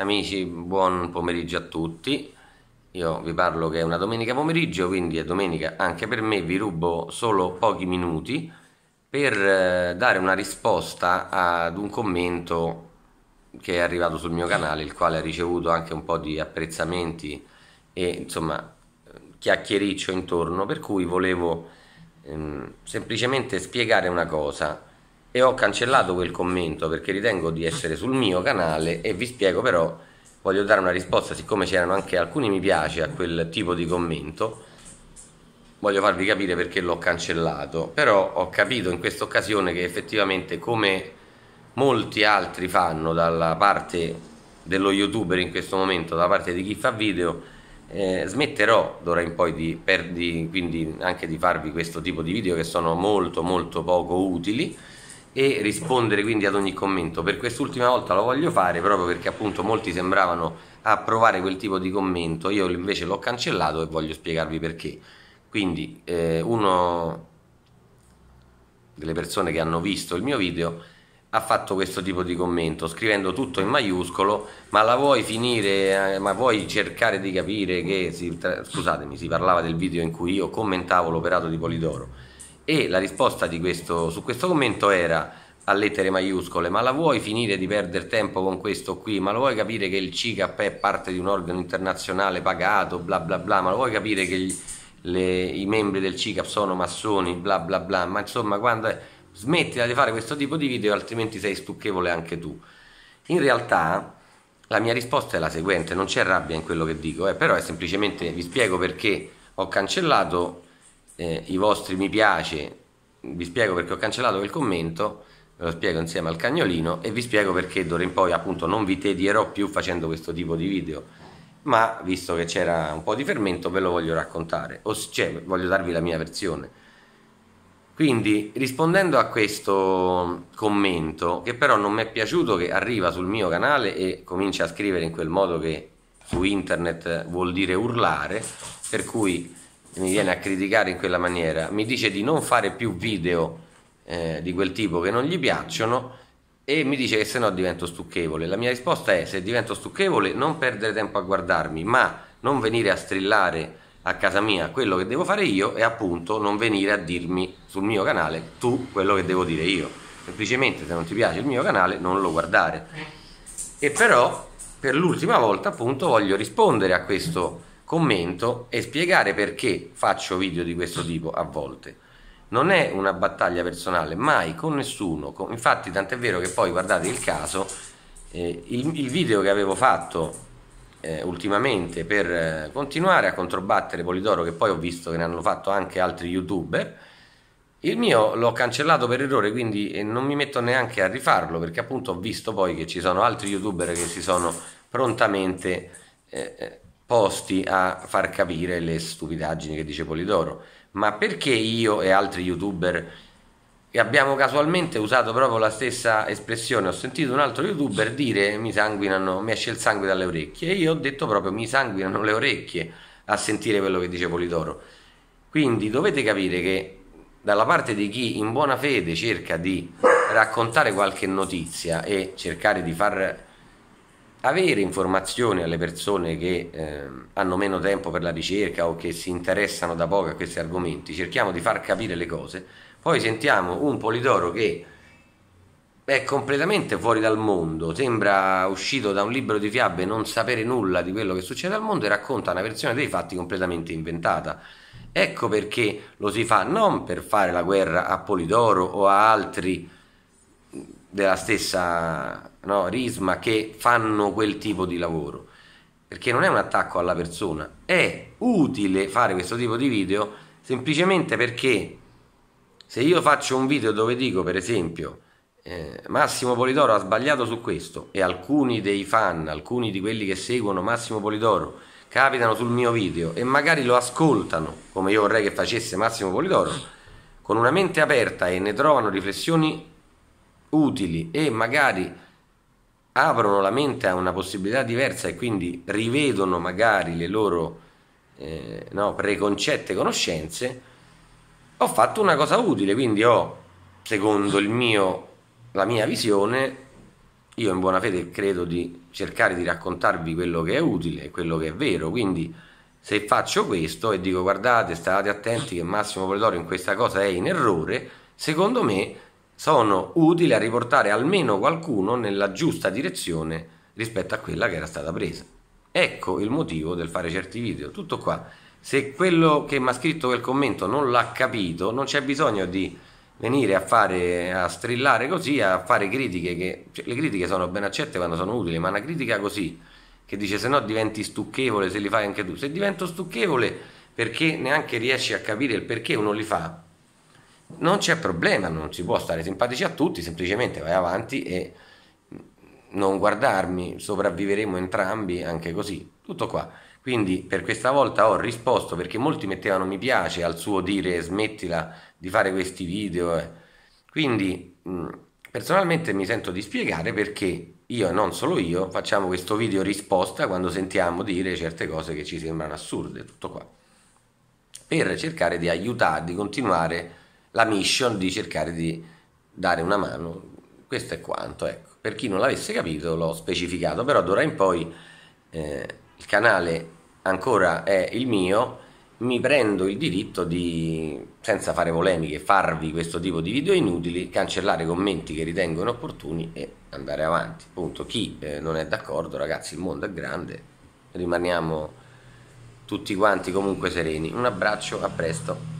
Amici, buon pomeriggio a tutti. Io vi parlo che è una domenica pomeriggio, quindi è domenica anche per me, vi rubo solo pochi minuti per eh, dare una risposta ad un commento che è arrivato sul mio canale, il quale ha ricevuto anche un po' di apprezzamenti e insomma chiacchiericcio intorno, per cui volevo ehm, semplicemente spiegare una cosa e ho cancellato quel commento perché ritengo di essere sul mio canale e vi spiego però, voglio dare una risposta, siccome c'erano anche alcuni mi piace a quel tipo di commento, voglio farvi capire perché l'ho cancellato, però ho capito in questa occasione che effettivamente come molti altri fanno dalla parte dello youtuber in questo momento, da parte di chi fa video, eh, smetterò d'ora in poi di, per, quindi anche di farvi questo tipo di video che sono molto molto poco utili e rispondere quindi ad ogni commento. Per quest'ultima volta lo voglio fare proprio perché appunto molti sembravano approvare quel tipo di commento, io invece l'ho cancellato e voglio spiegarvi perché. Quindi eh, uno delle persone che hanno visto il mio video ha fatto questo tipo di commento scrivendo tutto in maiuscolo ma la vuoi finire eh, ma vuoi cercare di capire che si, scusatemi si parlava del video in cui io commentavo l'operato di Polidoro e la risposta questo, su questo commento era a lettere maiuscole, ma la vuoi finire di perdere tempo con questo qui? Ma lo vuoi capire che il CICAP è parte di un organo internazionale pagato, bla bla bla, ma lo vuoi capire che gli, le, i membri del CICAP sono massoni, bla bla bla, ma insomma quando è, smettila di fare questo tipo di video altrimenti sei stucchevole anche tu. In realtà la mia risposta è la seguente, non c'è rabbia in quello che dico, eh, però è semplicemente vi spiego perché ho cancellato eh, i vostri mi piace, vi spiego perché ho cancellato quel commento, ve lo spiego insieme al cagnolino e vi spiego perché d'ora in poi appunto non vi tedierò più facendo questo tipo di video, ma visto che c'era un po' di fermento ve lo voglio raccontare, o cioè voglio darvi la mia versione. Quindi rispondendo a questo commento, che però non mi è piaciuto che arriva sul mio canale e comincia a scrivere in quel modo che su internet vuol dire urlare, per cui mi viene a criticare in quella maniera, mi dice di non fare più video eh, di quel tipo che non gli piacciono e mi dice che se no divento stucchevole. La mia risposta è se divento stucchevole non perdere tempo a guardarmi, ma non venire a strillare a casa mia quello che devo fare io e appunto non venire a dirmi sul mio canale tu quello che devo dire io. Semplicemente se non ti piace il mio canale non lo guardare. E però per l'ultima volta appunto voglio rispondere a questo commento e spiegare perché faccio video di questo tipo a volte. Non è una battaglia personale, mai con nessuno. Infatti, tant'è vero che poi guardate il caso, eh, il, il, video che avevo fatto eh, ultimamente per eh, continuare a controbattere Polidoro, che poi ho visto che ne hanno fatto anche altri youtuber. Il mio l'ho cancellato per errore, quindi eh, non mi metto neanche a rifarlo, perché appunto ho visto poi che ci sono altri youtuber che si sono prontamente eh, eh, posti a far capire le stupidaggini che dice Polidoro. Ma perché io e altri youtuber abbiamo casualmente usato proprio la stessa espressione? Ho sentito un altro youtuber dire mi sanguinano, mi esce il sangue dalle orecchie e io ho detto proprio mi sanguinano le orecchie a sentire quello che dice Polidoro. Quindi dovete capire che dalla parte di chi in buona fede cerca di raccontare qualche notizia e cercare di far avere informazioni alle persone che eh, hanno meno tempo per la ricerca o che si interessano da poco a questi argomenti, cerchiamo di far capire le cose, poi sentiamo un Polidoro che è completamente fuori dal mondo, sembra uscito da un libro di fiabe, non sapere nulla di quello che succede al mondo e racconta una versione dei fatti completamente inventata. Ecco perché lo si fa non per fare la guerra a Polidoro o a altri della stessa no, Risma che fanno quel tipo di lavoro perché non è un attacco alla persona è utile fare questo tipo di video semplicemente perché se io faccio un video dove dico per esempio eh, Massimo Polidoro ha sbagliato su questo e alcuni dei fan alcuni di quelli che seguono Massimo Polidoro capitano sul mio video e magari lo ascoltano come io vorrei che facesse Massimo Polidoro con una mente aperta e ne trovano riflessioni utili e magari aprono la mente a una possibilità diversa e quindi rivedono magari le loro eh, no, preconcette conoscenze, ho fatto una cosa utile, quindi ho, secondo mio, la mia visione, io in buona fede credo di cercare di raccontarvi quello che è utile quello che è vero, quindi se faccio questo e dico guardate, state attenti che Massimo Polidoro in questa cosa è in errore, secondo me sono utili a riportare almeno qualcuno nella giusta direzione rispetto a quella che era stata presa. Ecco il motivo del fare certi video, tutto qua. Se quello che mi ha scritto quel commento non l'ha capito, non c'è bisogno di venire a fare a strillare così, a fare critiche che cioè, le critiche sono ben accette quando sono utili, ma una critica così che dice se no diventi stucchevole se li fai anche tu. Se divento stucchevole perché neanche riesci a capire il perché uno li fa, non c'è problema, non si può stare simpatici a tutti, semplicemente vai avanti e non guardarmi, sopravviveremo entrambi anche così, tutto qua. Quindi per questa volta ho risposto perché molti mettevano mi piace al suo dire smettila di fare questi video. Eh, quindi mm, personalmente mi sento di spiegare perché io e non solo io facciamo questo video risposta quando sentiamo dire certe cose che ci sembrano assurde, tutto qua. Per cercare di aiutare, di continuare a la mission di cercare di dare una mano. Questo è quanto, ecco. Per chi non l'avesse capito l'ho specificato, però d'ora in poi eh, il canale ancora è il mio, mi prendo il diritto di, senza fare polemiche, farvi questo tipo di video inutili, cancellare commenti che ritengo inopportuni e andare avanti. Punto. Chi eh, non è d'accordo, ragazzi, il mondo è grande, rimaniamo tutti quanti comunque sereni. Un abbraccio, a presto.